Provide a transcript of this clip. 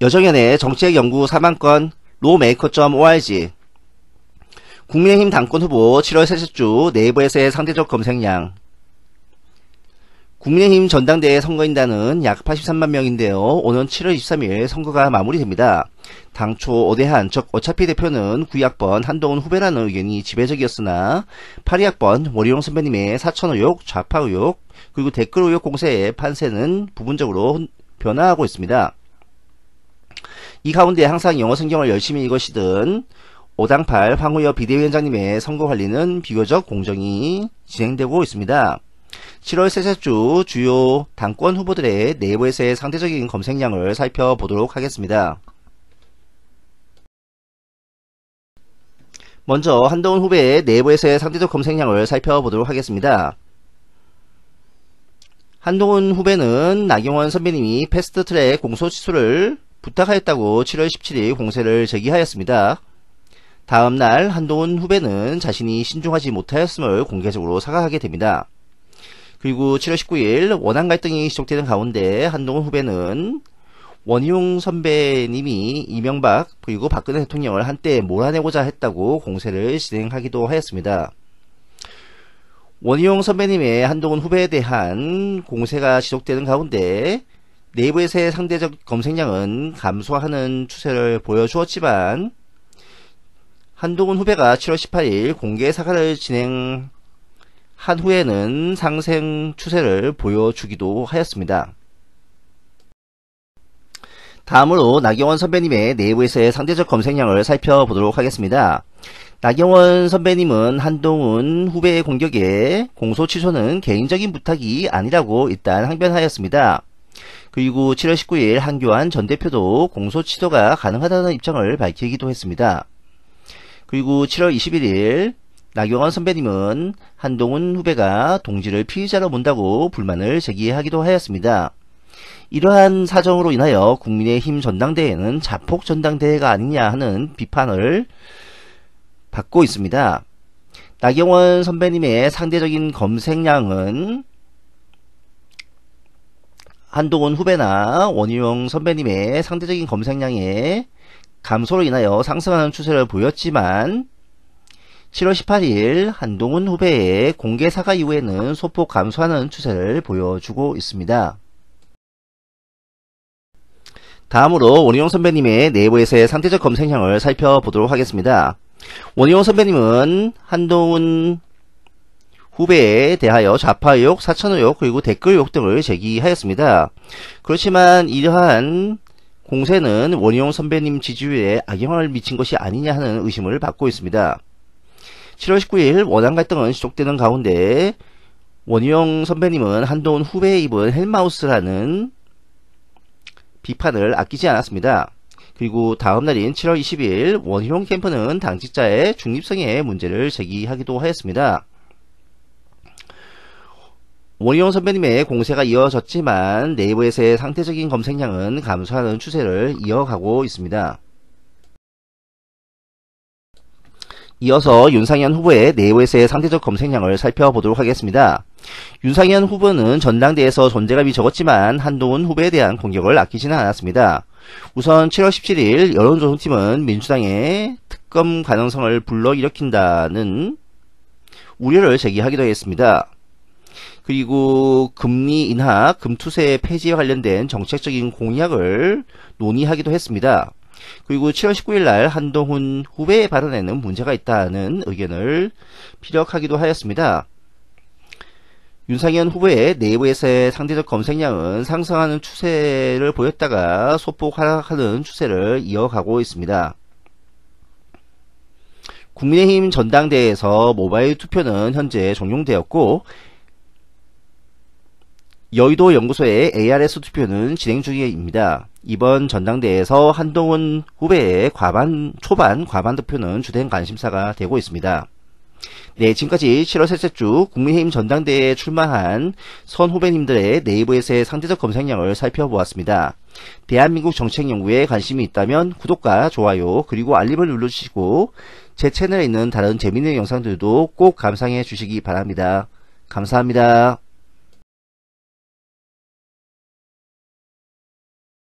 여정연의 정책연구 사망권 로메이커.org 국민의힘 당권 후보 7월 셋째 주 네이버에서의 상대적 검색량 국민의힘 전당대회 선거인단은 약 83만 명인데요. 오는 7월 23일 선거가 마무리됩니다. 당초 오대한즉 어차피 대표는 구의학번 한동훈 후배라는 의견이 지배적이었으나 8리학번 머리용 선배님의 사천 의혹, 좌파 의혹, 그리고 댓글 의혹 공세의 판세는 부분적으로 변화하고 있습니다. 이 가운데 항상 영어 성경을 열심히 읽으시던 오당팔 황우여 비대위원장님의 선거관리는 비교적 공정히 진행되고 있습니다. 7월 셋째 주 주요 당권 후보들의 내부에서의 상대적인 검색량을 살펴보도록 하겠습니다. 먼저 한동훈 후배의 내부에서의 상대적 검색량을 살펴보도록 하겠습니다. 한동훈 후배는 나경원 선배님이 패스트트랙 공소시술을 부탁하였다고 7월 17일 공세를 제기하였습니다. 다음 날 한동훈 후배는 자신이 신중하지 못하였음을 공개적으로 사과하게 됩니다. 그리고 7월 19일 원한 갈등이 지속되는 가운데 한동훈 후배는 원희용 선배님이 이명박 그리고 박근혜 대통령을 한때 몰아내고자 했다고 공세를 진행하기도 하였습니다. 원희용 선배님의 한동훈 후배에 대한 공세가 지속되는 가운데 네이버에서의 상대적 검색량은 감소하는 추세를 보여주었지만 한동훈 후배가 7월 18일 공개 사과를 진행한 후에는 상생 추세를 보여주기도 하였습니다. 다음으로 나경원 선배님의 네이버에서의 상대적 검색량을 살펴보도록 하겠습니다. 나경원 선배님은 한동훈 후배의 공격에 공소 취소는 개인적인 부탁이 아니라고 일단 항변하였습니다. 그리고 7월 19일 한교안 전 대표도 공소 취소가 가능하다는 입장을 밝히기도 했습니다. 그리고 7월 21일 나경원 선배님은 한동훈 후배가 동지를 피의자로 본다고 불만을 제기하기도 하였습니다. 이러한 사정으로 인하여 국민의힘 전당대회는 자폭 전당대회가 아니냐 하는 비판을 받고 있습니다. 나경원 선배님의 상대적인 검색량은 한동훈 후배나 원희용 선배님의 상대적인 검색량의 감소로 인하여 상승하는 추세를 보였지만 7월 18일 한동훈 후배의 공개 사과 이후에는 소폭 감소하는 추세를 보여주고 있습니다. 다음으로 원희용 선배님의 네이버에서의 상대적 검색량을 살펴보도록 하겠습니다. 원희용 선배님은 한동훈 후배에 대하여 좌파의혹, 사천의혹, 그리고 댓글의혹 등을 제기하였습니다. 그렇지만 이러한 공세는 원희용 선배님 지지율에 악영향을 미친 것이 아니냐 하는 의심을 받고 있습니다. 7월 19일 원안 갈등은 지속되는 가운데 원희용 선배님은 한동훈 후배에 입은 헬마우스라는 비판을 아끼지 않았습니다. 그리고 다음 날인 7월 2 0일 원희용 캠프는 당직자의 중립성의 문제를 제기하기도 하였습니다. 원희용 선배님의 공세가 이어졌지만 네이버에서의 상대적인 검색량은 감소하는 추세를 이어가고 있습니다. 이어서 윤상현 후보의 네이버에서의 상대적 검색량을 살펴보도록 하겠습니다. 윤상현 후보는 전당대에서 존재감이 적었지만 한동훈 후보에 대한 공격을 아끼지는 않았습니다. 우선 7월 17일 여론조사팀은 민주당의 특검 가능성을 불러일으킨다는 우려를 제기하기도 했습니다. 그리고 금리 인하, 금투세 폐지에 관련된 정책적인 공약을 논의하기도 했습니다. 그리고 7월 19일 날 한동훈 후배의 발언에는 문제가 있다는 의견을 피력하기도 하였습니다. 윤상현 후보의 내부에서의 상대적 검색량은 상승하는 추세를 보였다가 소폭 하락하는 추세를 이어가고 있습니다. 국민의힘 전당대회에서 모바일 투표는 현재 종용되었고 여의도 연구소의 ARS 투표는 진행 중입니다. 이번 전당대회에서 한동훈 후배의 과반, 초반 과반 투표는 주된 관심사가 되고 있습니다. 네, 지금까지 7월 셋째 주 국민의힘 전당대회에 출마한 선 후배님들의 네이버에서의 상대적 검색량을 살펴보았습니다. 대한민국 정책 연구에 관심이 있다면 구독과 좋아요 그리고 알림을 눌러주시고 제 채널에 있는 다른 재밌는 영상들도 꼭 감상해 주시기 바랍니다. 감사합니다.